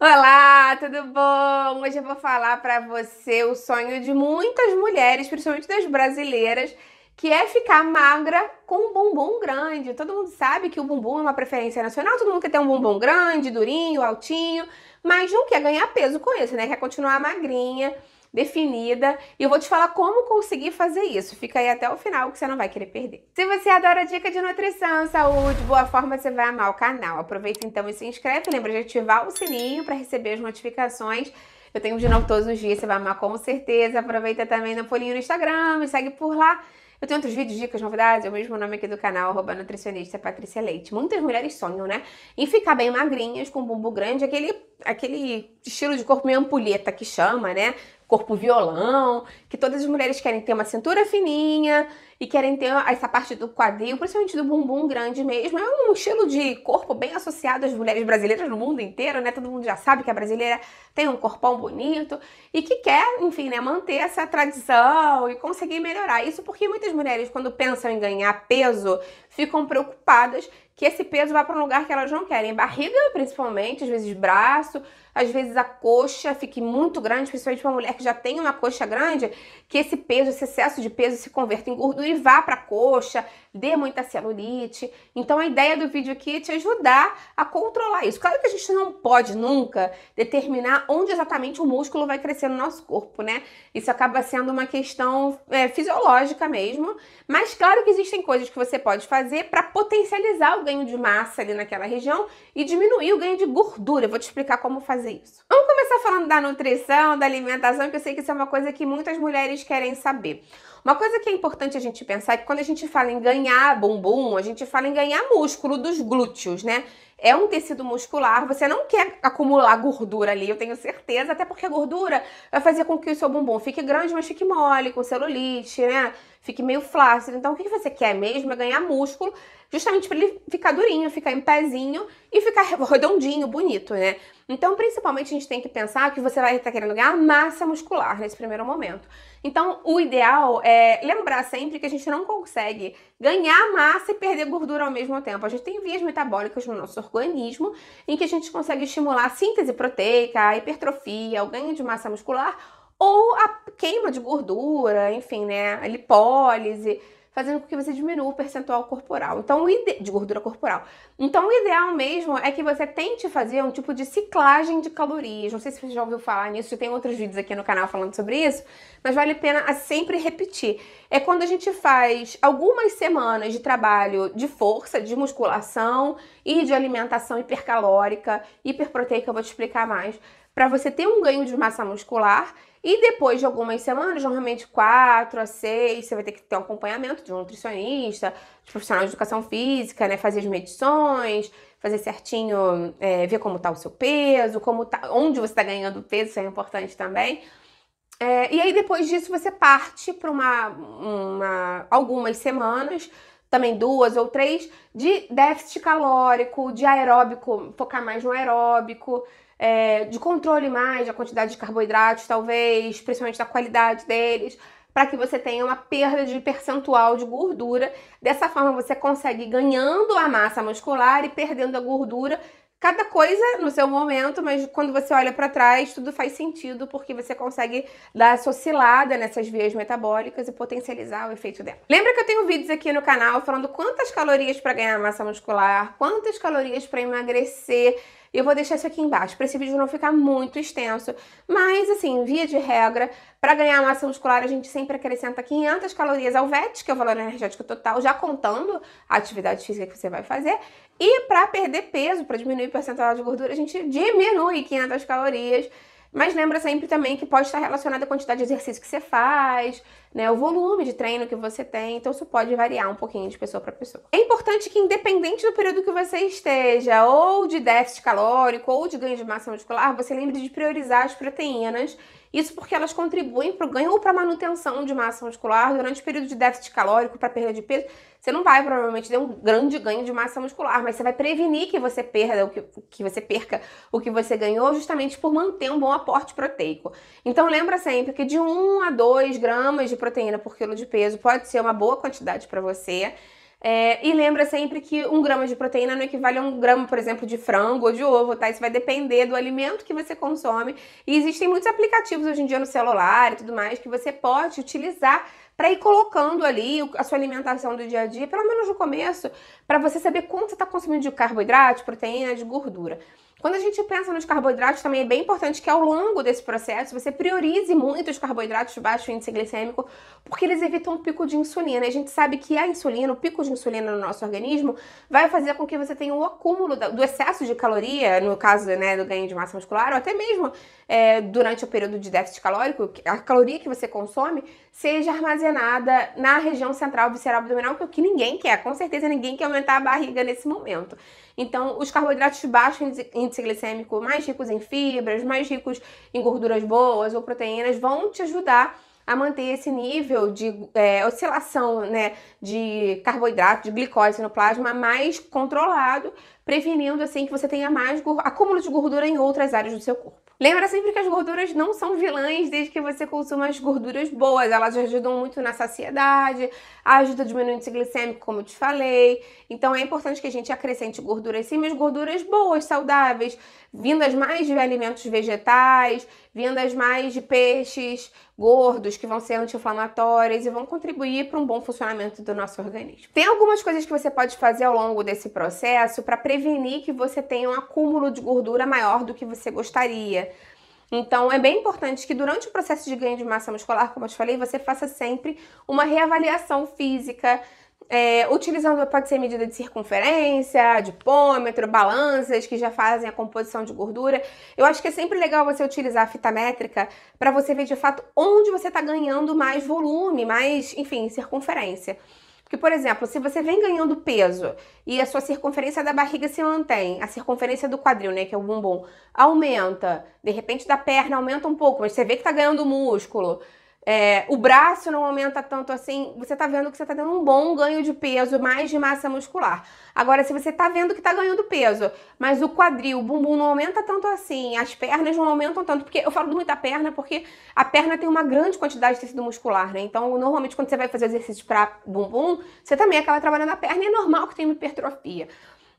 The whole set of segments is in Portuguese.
Olá, tudo bom? Hoje eu vou falar para você o sonho de muitas mulheres, principalmente das brasileiras, que é ficar magra com um bumbum grande. Todo mundo sabe que o bumbum é uma preferência nacional, todo mundo quer ter um bumbum grande, durinho, altinho, mas não quer ganhar peso com isso, né? Quer continuar magrinha definida e eu vou te falar como conseguir fazer isso. Fica aí até o final que você não vai querer perder. Se você adora dica de nutrição, saúde, boa forma, você vai amar o canal. Aproveita então e se inscreve, lembra de ativar o sininho para receber as notificações. Eu tenho de novo todos os dias, você vai amar com certeza. Aproveita também no pulinho no Instagram, me segue por lá. Eu tenho outros vídeos, dicas, novidades, é o mesmo nome aqui do canal, arroba nutricionista Patrícia Leite. Muitas mulheres sonham, né? Em ficar bem magrinhas, com um bumbum grande, aquele aquele estilo de corpo meio ampulheta que chama, né? Corpo violão, que todas as mulheres querem ter uma cintura fininha e querem ter essa parte do quadril, principalmente do bumbum grande mesmo. É um estilo de corpo bem associado às mulheres brasileiras no mundo inteiro, né? Todo mundo já sabe que a brasileira tem um corpão bonito e que quer, enfim, né, manter essa tradição e conseguir melhorar. Isso porque muitas mulheres, quando pensam em ganhar peso, ficam preocupadas que esse peso vá para um lugar que elas não querem. Barriga, principalmente, às vezes braço, às vezes a coxa fique muito grande, principalmente uma mulher que já tem uma coxa grande, que esse peso, esse excesso de peso se converta em gordura e vá para a coxa, dê muita celulite. Então a ideia do vídeo aqui é te ajudar a controlar isso. Claro que a gente não pode nunca determinar onde exatamente o músculo vai crescer no nosso corpo, né? Isso acaba sendo uma questão é, fisiológica mesmo, mas claro que existem coisas que você pode fazer para potencializar o ganho de massa ali naquela região e diminuir o ganho de gordura. Eu vou te explicar como fazer fazer isso. Vamos começar falando da nutrição, da alimentação, porque eu sei que isso é uma coisa que muitas mulheres querem saber. Uma coisa que é importante a gente pensar é que quando a gente fala em ganhar bumbum, a gente fala em ganhar músculo dos glúteos, né? é um tecido muscular, você não quer acumular gordura ali, eu tenho certeza, até porque a gordura vai fazer com que o seu bumbum fique grande, mas fique mole, com celulite, né? Fique meio flácido. Então, o que você quer mesmo é ganhar músculo, justamente para ele ficar durinho, ficar em pezinho e ficar redondinho, bonito, né? Então, principalmente, a gente tem que pensar que você vai estar tá querendo ganhar massa muscular nesse primeiro momento. Então, o ideal é lembrar sempre que a gente não consegue ganhar massa e perder gordura ao mesmo tempo. A gente tem vias metabólicas no nosso organismo, em que a gente consegue estimular a síntese proteica, a hipertrofia, o ganho de massa muscular ou a queima de gordura, enfim, né, a lipólise fazendo com que você diminua o percentual corporal. Então, de gordura corporal. Então, o ideal mesmo é que você tente fazer um tipo de ciclagem de calorias. Não sei se você já ouviu falar nisso, tem outros vídeos aqui no canal falando sobre isso, mas vale a pena a sempre repetir. É quando a gente faz algumas semanas de trabalho de força, de musculação e de alimentação hipercalórica, hiperproteica, eu vou te explicar mais, para você ter um ganho de massa muscular e depois de algumas semanas, normalmente quatro a seis, você vai ter que ter um acompanhamento de um nutricionista, de profissional de educação física, né? Fazer as medições, fazer certinho, é, ver como tá o seu peso, como tá, onde você está ganhando peso, isso é importante também. É, e aí depois disso você parte para uma, uma algumas semanas também duas ou três, de déficit calórico, de aeróbico, focar mais no aeróbico, é, de controle mais da quantidade de carboidratos, talvez, principalmente da qualidade deles, para que você tenha uma perda de percentual de gordura. Dessa forma, você consegue ganhando a massa muscular e perdendo a gordura. Cada coisa no seu momento, mas quando você olha para trás, tudo faz sentido porque você consegue dar essa oscilada nessas vias metabólicas e potencializar o efeito dela. Lembra que eu tenho vídeos aqui no canal falando quantas calorias para ganhar massa muscular, quantas calorias para emagrecer. Eu vou deixar isso aqui embaixo para esse vídeo não ficar muito extenso, mas assim, via de regra, para ganhar massa muscular a gente sempre acrescenta 500 calorias ao VET, que é o valor energético total, já contando a atividade física que você vai fazer, e para perder peso, para diminuir o percentual de gordura, a gente diminui 500 calorias mas lembra sempre também que pode estar relacionado à quantidade de exercício que você faz, né, o volume de treino que você tem, então isso pode variar um pouquinho de pessoa para pessoa. É importante que independente do período que você esteja, ou de déficit calórico, ou de ganho de massa muscular, você lembre de priorizar as proteínas isso porque elas contribuem para o ganho ou para a manutenção de massa muscular durante o período de déficit calórico, para perda de peso. Você não vai provavelmente ter um grande ganho de massa muscular, mas você vai prevenir que você perda o que, que você perca o que você ganhou justamente por manter um bom aporte proteico. Então lembra sempre que de 1 a 2 gramas de proteína por quilo de peso pode ser uma boa quantidade para você. É, e lembra sempre que um grama de proteína não equivale a um grama, por exemplo, de frango ou de ovo, tá? Isso vai depender do alimento que você consome. E existem muitos aplicativos hoje em dia no celular e tudo mais que você pode utilizar para ir colocando ali a sua alimentação do dia a dia, pelo menos no começo, para você saber quanto você está consumindo de carboidrato, proteína, de gordura. Quando a gente pensa nos carboidratos, também é bem importante que ao longo desse processo você priorize muito os carboidratos de baixo índice glicêmico, porque eles evitam um pico de insulina. E a gente sabe que a insulina, o pico de insulina no nosso organismo, vai fazer com que você tenha um acúmulo do excesso de caloria, no caso né, do ganho de massa muscular, ou até mesmo é, durante o período de déficit calórico, a caloria que você consome seja armazenada na região central visceral abdominal, que é o que ninguém quer. Com certeza ninguém quer aumentar a barriga nesse momento. Então, os carboidratos de baixo índice índice glicêmico mais ricos em fibras, mais ricos em gorduras boas ou proteínas, vão te ajudar a manter esse nível de é, oscilação né, de carboidrato, de glicose no plasma mais controlado, prevenindo assim que você tenha mais acúmulo de gordura em outras áreas do seu corpo. Lembra sempre que as gorduras não são vilãs desde que você consuma as gorduras boas. Elas ajudam muito na saciedade, ajudam a diminuir o índice glicêmico, como eu te falei. Então é importante que a gente acrescente gorduras sim, mas gorduras boas, saudáveis, vindas mais de alimentos vegetais, vindas mais de peixes, gordos, que vão ser anti-inflamatórias e vão contribuir para um bom funcionamento do nosso organismo. Tem algumas coisas que você pode fazer ao longo desse processo para prevenir que você tenha um acúmulo de gordura maior do que você gostaria. Então, é bem importante que durante o processo de ganho de massa muscular, como eu te falei, você faça sempre uma reavaliação física é, utilizando, pode ser medida de circunferência, dipômetro, balanças que já fazem a composição de gordura. Eu acho que é sempre legal você utilizar a fita métrica para você ver de fato onde você está ganhando mais volume, mais, enfim, circunferência. Porque, por exemplo, se você vem ganhando peso e a sua circunferência da barriga se mantém, a circunferência do quadril, né, que é o bumbum, aumenta, de repente da perna aumenta um pouco, mas você vê que tá ganhando músculo, é, o braço não aumenta tanto assim. Você tá vendo que você tá tendo um bom ganho de peso, mais de massa muscular. Agora, se você tá vendo que tá ganhando peso, mas o quadril, o bumbum não aumenta tanto assim, as pernas não aumentam tanto, porque eu falo muito da perna porque a perna tem uma grande quantidade de tecido muscular, né? Então, normalmente quando você vai fazer exercícios para bumbum, você também acaba trabalhando a perna, e é normal que tenha hipertrofia.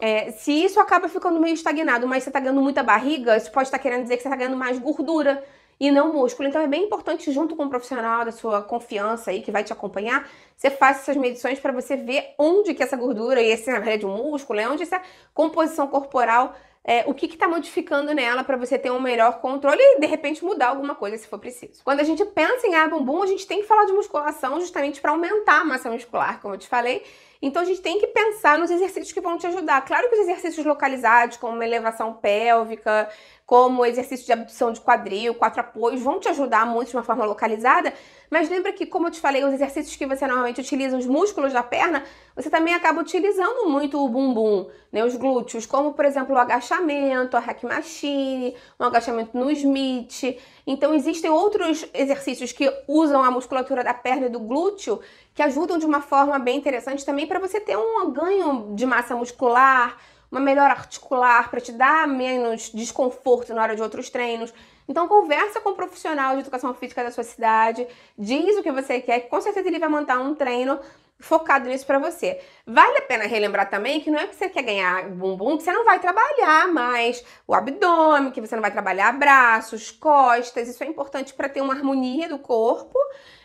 É, se isso acaba ficando meio estagnado, mas você tá ganhando muita barriga, isso pode estar tá querendo dizer que você tá ganhando mais gordura e não músculo. Então é bem importante, junto com o um profissional da sua confiança aí, que vai te acompanhar, você faça essas medições para você ver onde que essa gordura e esse, na verdade, músculo, é onde essa composição corporal é, o que está modificando nela para você ter um melhor controle e de repente mudar alguma coisa se for preciso. Quando a gente pensa em ar bumbum, a gente tem que falar de musculação justamente para aumentar a massa muscular, como eu te falei, então a gente tem que pensar nos exercícios que vão te ajudar. Claro que os exercícios localizados, como uma elevação pélvica, como exercício de abdução de quadril, quatro apoios, vão te ajudar muito de uma forma localizada, mas lembra que, como eu te falei, os exercícios que você normalmente utiliza, os músculos da perna, você também acaba utilizando muito o bumbum, né, os glúteos, como, por exemplo, o agachamento, a hack machine, um agachamento no Smith. Então, existem outros exercícios que usam a musculatura da perna e do glúteo que ajudam de uma forma bem interessante também para você ter um ganho de massa muscular, uma melhor articular, para te dar menos desconforto na hora de outros treinos. Então conversa com um profissional de educação física da sua cidade, diz o que você quer, que com certeza ele vai montar um treino focado nisso para você. Vale a pena relembrar também que não é que você quer ganhar bumbum, que você não vai trabalhar mais o abdômen, que você não vai trabalhar braços, costas, isso é importante para ter uma harmonia do corpo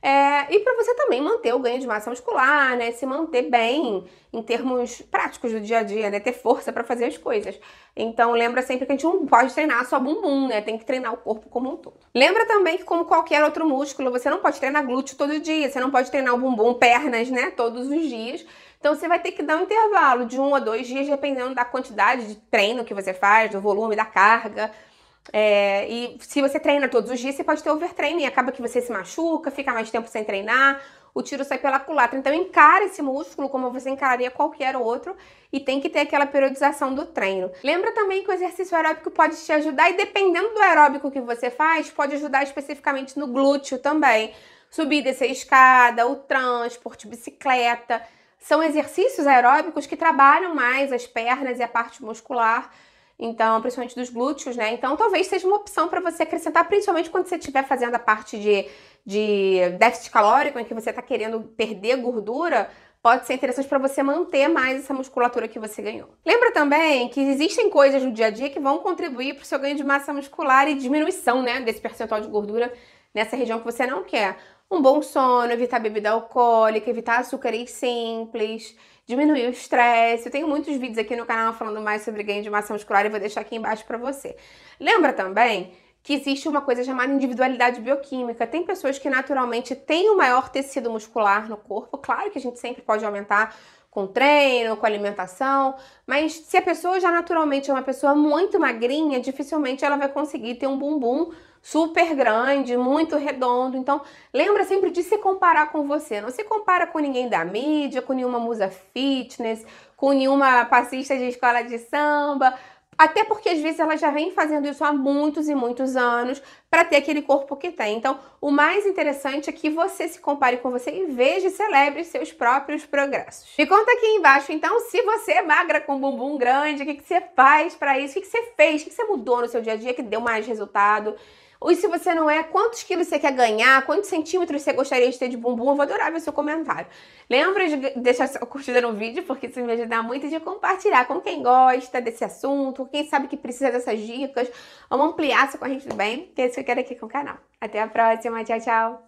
é, e para você também manter o ganho de massa muscular, né? Se manter bem em termos práticos do dia a dia, né? Ter força para fazer as coisas. Então lembra sempre que a gente não pode treinar só bumbum, né? Tem que treinar o corpo como um todo. Lembra também que como qualquer outro músculo, você não pode treinar glúteo todo dia, você não pode treinar o bumbum, pernas, né? Todos os dias. Então você vai ter que dar um intervalo de um a dois dias, dependendo da quantidade de treino que você faz, do volume, da carga. É, e se você treina todos os dias, você pode ter overtraining, acaba que você se machuca, fica mais tempo sem treinar, o tiro sai pela culatra. Então, encara esse músculo como você encararia qualquer outro e tem que ter aquela periodização do treino. Lembra também que o exercício aeróbico pode te ajudar e dependendo do aeróbico que você faz, pode ajudar especificamente no glúteo também. Subir, descer escada, o transporte, bicicleta. São exercícios aeróbicos que trabalham mais as pernas e a parte muscular então principalmente dos glúteos, né? Então talvez seja uma opção para você acrescentar, principalmente quando você estiver fazendo a parte de, de déficit calórico, em que você está querendo perder gordura, pode ser interessante para você manter mais essa musculatura que você ganhou. Lembra também que existem coisas no dia a dia que vão contribuir para o seu ganho de massa muscular e diminuição, né, desse percentual de gordura nessa região que você não quer. Um bom sono, evitar bebida alcoólica, evitar açúcares simples, diminuir o estresse. Eu tenho muitos vídeos aqui no canal falando mais sobre ganho de massa muscular e vou deixar aqui embaixo para você. Lembra também que existe uma coisa chamada individualidade bioquímica. Tem pessoas que naturalmente têm o um maior tecido muscular no corpo, claro que a gente sempre pode aumentar com treino, com alimentação, mas se a pessoa já naturalmente é uma pessoa muito magrinha, dificilmente ela vai conseguir ter um bumbum super grande, muito redondo. Então, lembra sempre de se comparar com você. Não se compara com ninguém da mídia, com nenhuma musa fitness, com nenhuma passista de escola de samba. Até porque às vezes ela já vem fazendo isso há muitos e muitos anos para ter aquele corpo que tem. Então, o mais interessante é que você se compare com você e veja e celebre seus próprios progressos. Me conta aqui embaixo, então, se você é magra com bumbum grande, o que, que você faz para isso? O que, que você fez? O que, que você mudou no seu dia a dia que deu mais resultado? E se você não é, quantos quilos você quer ganhar? Quantos centímetros você gostaria de ter de bumbum? Eu vou adorar ver seu comentário. Lembra de deixar sua curtida no vídeo, porque isso me ajuda muito, e de compartilhar com quem gosta desse assunto, quem sabe que precisa dessas dicas. Vamos ampliar essa corrente do bem, que é isso que eu quero aqui com o canal. Até a próxima, tchau, tchau!